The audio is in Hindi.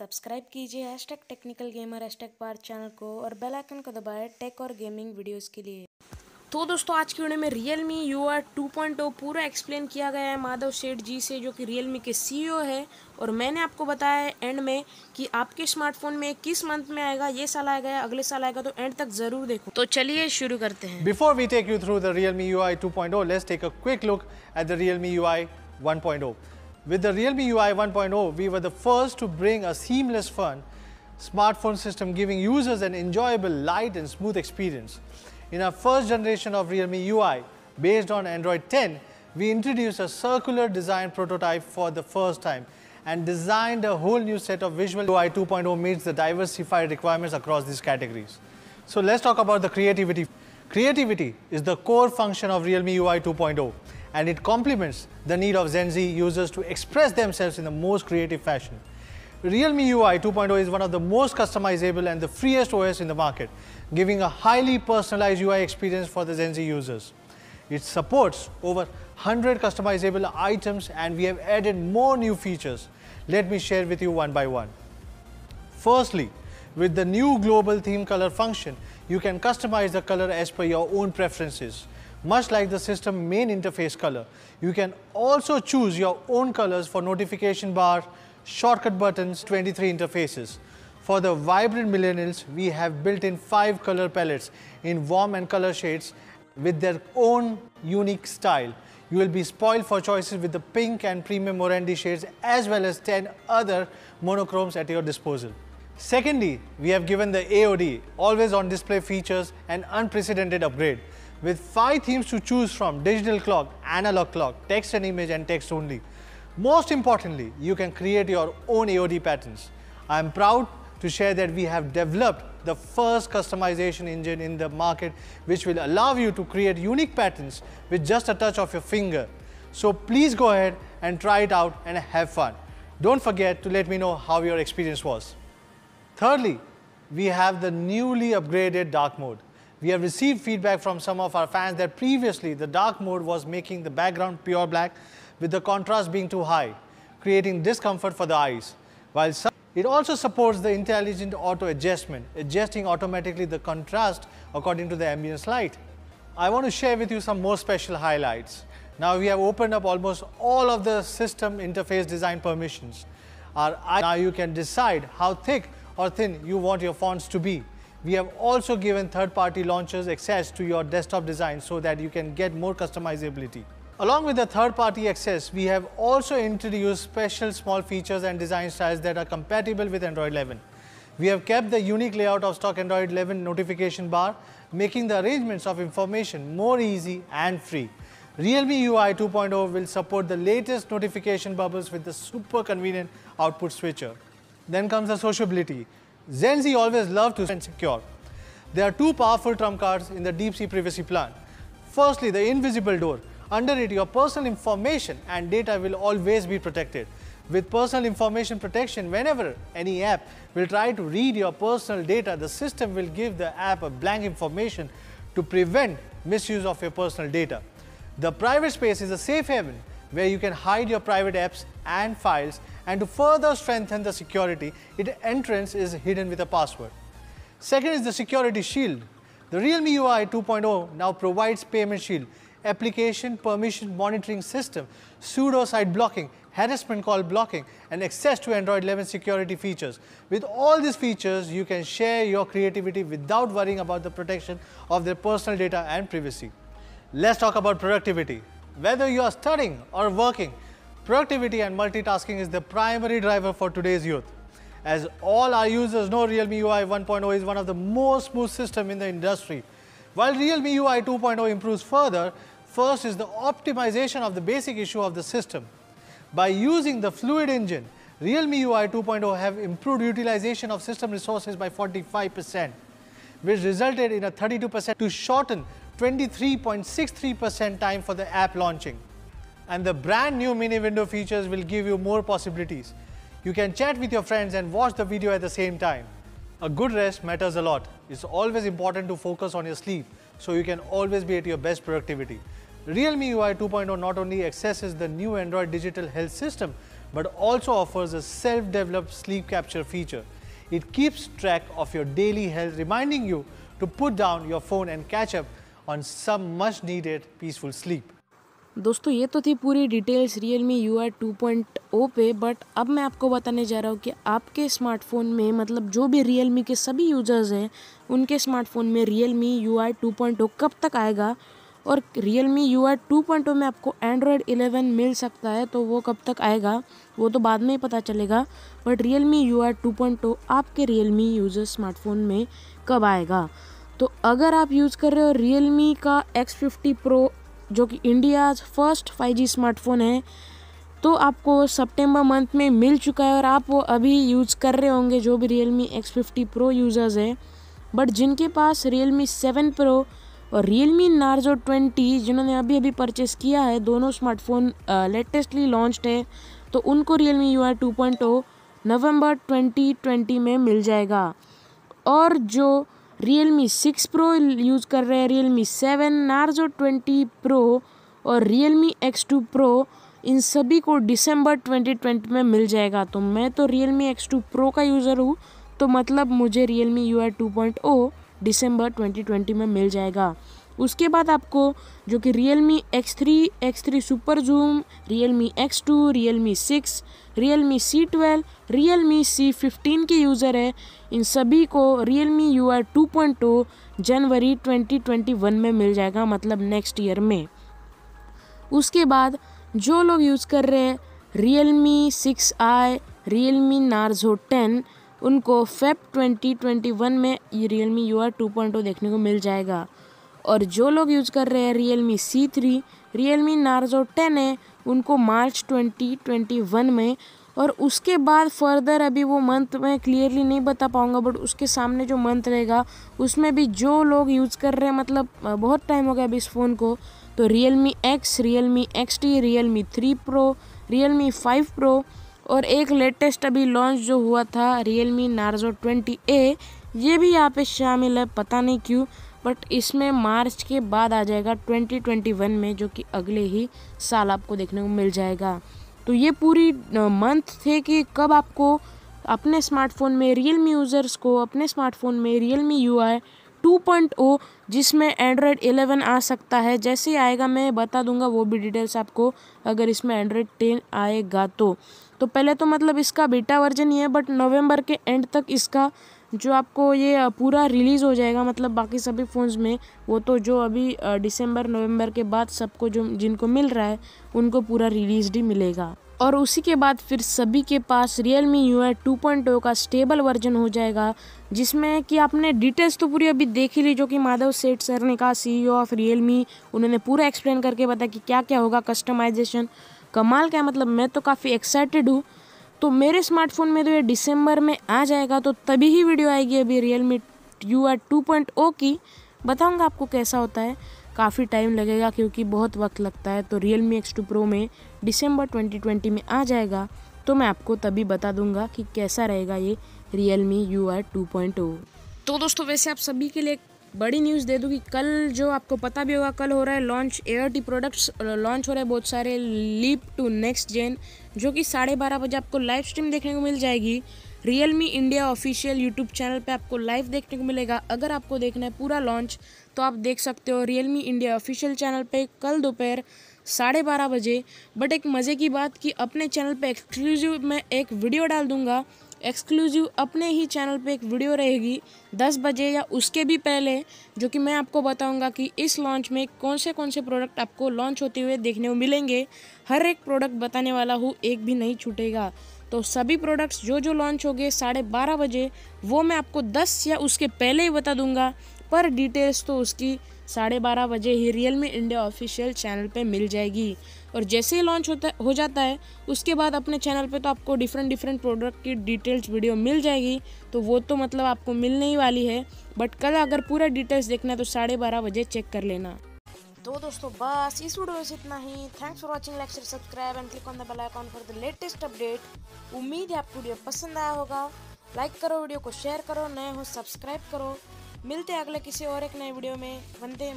सब्सक्राइब कीजिए hashtag technical gamer hashtag पार चैनल को और बेल आइकन को दबाए टेक और गेमिंग वीडियोस के लिए तो दोस्तों आज की वीडियो में Realme U I two point पूरा एक्सप्लेन किया गया है माधव सेठ जी से जो कि रियल मी के सीईओ e है और मैंने आपको बताया है एंड में कि आपके स्मार्टफोन में किस मंथ में आएगा ये साल आएगा या अगले साल आएगा तो एंड तक जरूर देखो तो चलिए शुरू करते हैं before we take you through the Realme U I two point let's take a quick look at the Realme U I one point With the Realme UI 1.0, we were the first to bring a seamless fun smartphone system giving users an enjoyable, light and smooth experience. In our first generation of Realme UI, based on Android 10, we introduced a circular design prototype for the first time and designed a whole new set of visual UI 2.0 meets the diversified requirements across these categories. So let's talk about the creativity. Creativity is the core function of Realme UI 2.0 and it complements the need of Gen Z users to express themselves in the most creative fashion. Realme UI 2.0 is one of the most customizable and the freest OS in the market, giving a highly personalized UI experience for the Gen Z users. It supports over 100 customizable items and we have added more new features. Let me share with you one by one. Firstly, with the new global theme color function, you can customize the color as per your own preferences much like the system main interface color. You can also choose your own colors for notification bar, shortcut buttons, 23 interfaces. For the vibrant millennials, we have built in five color palettes in warm and color shades with their own unique style. You will be spoiled for choices with the pink and premium orangey shades as well as 10 other monochromes at your disposal. Secondly, we have given the AOD, always on display features, an unprecedented upgrade with five themes to choose from digital clock, analog clock, text and image and text only. Most importantly, you can create your own AOD patterns. I am proud to share that we have developed the first customization engine in the market which will allow you to create unique patterns with just a touch of your finger. So please go ahead and try it out and have fun. Don't forget to let me know how your experience was. Thirdly, we have the newly upgraded dark mode. We have received feedback from some of our fans that previously the dark mode was making the background pure black with the contrast being too high, creating discomfort for the eyes. While some, it also supports the intelligent auto adjustment, adjusting automatically the contrast according to the ambience light. I want to share with you some more special highlights. Now we have opened up almost all of the system interface design permissions. now you can decide how thick or thin you want your fonts to be. We have also given third-party launchers access to your desktop design so that you can get more customizability. Along with the third-party access, we have also introduced special small features and design styles that are compatible with Android 11. We have kept the unique layout of stock Android 11 notification bar, making the arrangements of information more easy and free. Realme UI 2.0 will support the latest notification bubbles with the super convenient output switcher. Then comes the sociability. Gen Z always love to and secure. There are two powerful trump cards in the deep sea privacy plan. Firstly, the invisible door. Under it, your personal information and data will always be protected. With personal information protection, whenever any app will try to read your personal data, the system will give the app a blank information to prevent misuse of your personal data. The private space is a safe haven where you can hide your private apps and files and to further strengthen the security, its entrance is hidden with a password. Second is the security shield. The Realme UI 2.0 now provides payment shield, application permission monitoring system, pseudo site blocking, harassment call blocking and access to Android 11 security features. With all these features, you can share your creativity without worrying about the protection of their personal data and privacy. Let's talk about productivity whether you are studying or working, productivity and multitasking is the primary driver for today's youth. As all our users know, Realme UI 1.0 is one of the most smooth systems in the industry. While Realme UI 2.0 improves further, first is the optimization of the basic issue of the system. By using the fluid engine, Realme UI 2.0 have improved utilization of system resources by 45%, which resulted in a 32% to shorten 23.63% time for the app launching. And the brand new mini window features will give you more possibilities. You can chat with your friends and watch the video at the same time. A good rest matters a lot. It's always important to focus on your sleep so you can always be at your best productivity. Realme UI 2.0 not only accesses the new Android digital health system, but also offers a self-developed sleep capture feature. It keeps track of your daily health, reminding you to put down your phone and catch up on some much needed peaceful sleep. दोस्तों ये तो थी पूरी details Realme U I two point O पे बट अब मैं आपको बताने जा रहा हूँ कि आपके स्मार्टफ़ोन में मतलब जो भी रियल मी के सभी यूज़र्स हैं उनके स्मार्टफ़ोन में Realme U I two point O कब तक आएगा और Realme U I two point O में आपको एंड्रॉयड इलेवन मिल सकता है तो वो कब तक आएगा वो तो बाद में ही पता चलेगा but Realme U I two point O आपके रियल मी यूज़र स्मार्टफ़ोन में कब आएगा तो अगर आप यूज़ कर रहे हो रियल का एक्स फिफ्टी प्रो जो कि इंडिया फर्स्ट 5G स्मार्टफोन है तो आपको सितंबर मंथ में मिल चुका है और आप वो अभी यूज़ कर रहे होंगे जो भी Realme X fifty pro users हैं बट जिनके पास रियल मी सेवन प्रो और रियल मी नार्जो ट्वेंटी जिन्होंने अभी अभी परचेस किया है दोनों स्मार्टफोन लेटेस्टली लॉन्च्ड है तो उनको Realme U I two point O November twenty twenty में मिल जाएगा और जो Realme six pro use कर रहे हैं Realme seven Narzo twenty pro और Realme X two pro इन सभी को डिसम्बर ट्वेंटी ट्वेंटी में मिल जाएगा तो मैं तो Realme X two pro का यूज़र हूँ तो मतलब मुझे Realme U I two point O December twenty twenty में मिल जाएगा उसके बाद आपको जो कि Realme X three X three super zoom Realme X two Realme six Realme C twelve Realme C fifteen के यूज़र है इन सभी को Realme U I two point two January twenty twenty one में मिल जाएगा मतलब नेक्स्ट ईयर में उसके बाद जो लोग यूज़ कर रहे हैं Realme six I Realme Narzo ten उनको फेब ट्वेंटी ट्वेंटी वन में Realme U I two point two देखने को मिल जाएगा और जो लोग यूज़ कर रहे हैं Realme C three Realme Narzo ten है उनको मार्च ट्वेंटी ट्वेंटी वन में और उसके बाद फर्दर अभी वो मंथ में क्लियरली नहीं बता पाऊँगा बट उसके सामने जो मंथ रहेगा उसमें भी जो लोग यूज़ कर रहे हैं मतलब बहुत टाइम हो गया अभी इस फ़ोन को तो Realme X Realme X T Realme three pro Realme five pro और एक लेटेस्ट अभी लॉन्च जो हुआ था Realme Narzo twenty A ये भी यहाँ पे शामिल है पता नहीं क्यों बट इसमें मार्च के बाद आ जाएगा 2021 में जो कि अगले ही साल आपको देखने को मिल जाएगा तो ये पूरी मंथ थे कि कब आपको अपने स्मार्टफोन में रियल मी यूज़र्स को अपने स्मार्टफोन में Realme U I two point O जिसमें एंड्रॉयड एलेवन आ सकता है जैसे ही आएगा मैं बता दूंगा वो भी डिटेल्स आपको अगर इसमें एंड्रॉयड टेन आएगा तो तो पहले तो मतलब इसका बीटा वर्जन ही है बट नवंबर के एंड तक इसका जो आपको ये पूरा रिलीज़ हो जाएगा मतलब बाकी सभी फ़ोन्स में वो तो जो अभी दिसंबर नवंबर के बाद सबको जो जिनको मिल रहा है उनको पूरा रिलीज ही मिलेगा और उसी के बाद फिर सभी के पास Realme U I two point का स्टेबल वर्जन हो जाएगा जिसमें कि आपने डिटेल्स तो पूरी अभी देख ही ली जो कि माधव सेठ सर ने कहा सी ऑफ रियल मी उन्होंने पूरा एक्सप्लेन करके बताया कि क्या क्या होगा कस्टमाइजेशन कमाल का मतलब मैं तो काफ़ी एक्साइटेड हूँ तो मेरे स्मार्टफोन में तो ये दिसंबर में आ जाएगा तो तभी ही वीडियो आएगी अभी Realme U I two point O की बताऊँगा आपको कैसा होता है काफ़ी टाइम लगेगा क्योंकि बहुत वक्त लगता है तो Realme X two pro में दिसंबर 2020 में आ जाएगा तो मैं आपको तभी बता दूंगा कि कैसा रहेगा ये Realme U I two point O तो दोस्तों वैसे आप सभी के लिए एक बड़ी न्यूज़ दे दूँ कि कल जो आपको पता भी होगा कल हो रहा है लॉन्च ए प्रोडक्ट्स लॉन्च हो रहे हैं बहुत सारे लीप टू नेक्स्ट जेन जो कि साढ़े बारह बजे आपको लाइव स्ट्रीम देखने को मिल जाएगी Realme India official YouTube channel पे आपको लाइव देखने को मिलेगा अगर आपको देखना है पूरा लॉन्च तो आप देख सकते हो Realme India official channel पे कल दोपहर साढ़े बारह बजे बट एक मज़े की बात कि अपने चैनल पे एक्सक्लूसिव मैं एक वीडियो डाल दूँगा एक्सक्लूसिव अपने ही चैनल पे एक वीडियो रहेगी 10 बजे या उसके भी पहले जो कि मैं आपको बताऊंगा कि इस लॉन्च में कौन से कौन से प्रोडक्ट आपको लॉन्च होते हुए देखने को मिलेंगे हर एक प्रोडक्ट बताने वाला हूँ एक भी नहीं छूटेगा तो सभी प्रोडक्ट्स जो जो लॉन्च हो गए साढ़े बारह बजे वो मैं आपको दस या उसके पहले ही बता दूंगा पर डिटेल्स तो उसकी साढ़े बारह बजे ही Realme India official channel पर मिल जाएगी और जैसे ही लॉन्च होता हो जाता है उसके बाद अपने चैनल पे तो आपको डिफरेंट डिफरेंट प्रोडक्ट की डिटेल्स वीडियो मिल जाएगी तो वो तो मतलब आपको मिलने ही वाली है बट कल अगर पूरा डिटेल्स देखना है तो साढ़े बारह बजे चेक कर लेना तो दोस्तों बस इस वीडियो से इतना ही thanks for watching like subscribe and click on the bell icon for the latest update उम्मीद है आपको वीडियो पसंद आया होगा लाइक करो वीडियो को शेयर करो नए हो सब्सक्राइब करो मिलते हैं अगले किसी और एक नए वीडियो में वंदे